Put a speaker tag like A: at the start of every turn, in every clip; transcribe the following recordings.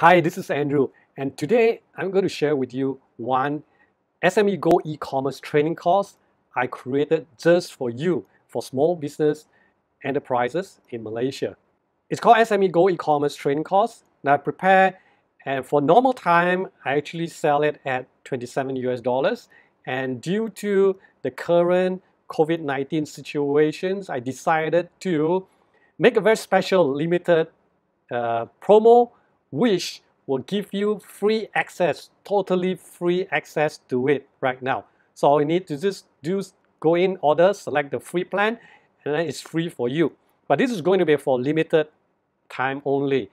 A: Hi, this is Andrew, and today I'm going to share with you one SME Go e-commerce training course I created just for you for small business enterprises in Malaysia. It's called SME Go e-commerce training course that I prepare and for normal time I actually sell it at 27 US dollars and due to the current COVID-19 situations I decided to make a very special limited uh, promo which will give you free access, totally free access to it right now. So all you need to just do go in order, select the free plan, and then it's free for you. But this is going to be for limited time only.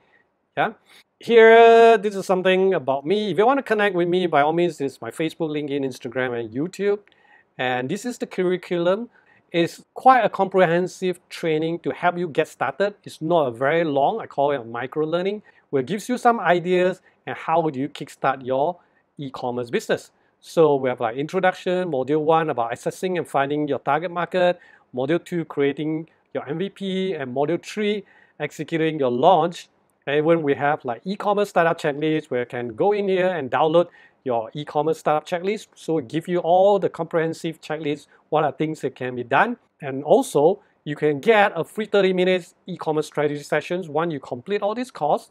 A: Yeah. Here, this is something about me. If you want to connect with me, by all means, it's my Facebook, LinkedIn, Instagram, and YouTube. And this is the curriculum it's quite a comprehensive training to help you get started. It's not a very long, I call it a micro learning, where it gives you some ideas and how do you kickstart your e-commerce business. So we have like introduction, module one about accessing and finding your target market, module two creating your MVP, and module three executing your launch. And when we have like e-commerce startup checklist where you can go in here and download your e-commerce startup checklist. So it gives you all the comprehensive checklist, what are things that can be done. And also, you can get a free 30 minutes e-commerce strategy sessions once you complete all these course.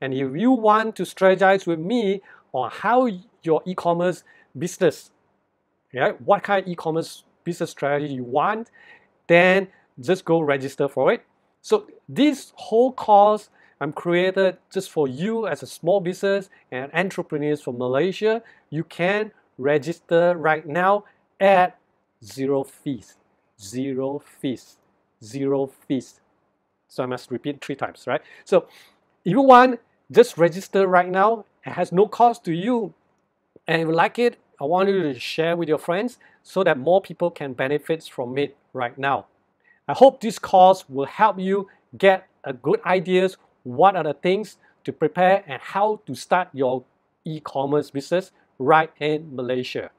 A: And if you want to strategize with me on how your e-commerce business, yeah, what kind of e-commerce business strategy you want, then just go register for it. So this whole course I'm created just for you as a small business and entrepreneurs from Malaysia. You can register right now at zero fees, zero fees, zero fees. So I must repeat three times, right? So if you want, just register right now. It has no cost to you. And if you like it, I want you to share with your friends so that more people can benefit from it right now. I hope this course will help you get a good ideas what are the things to prepare and how to start your e-commerce business right in Malaysia.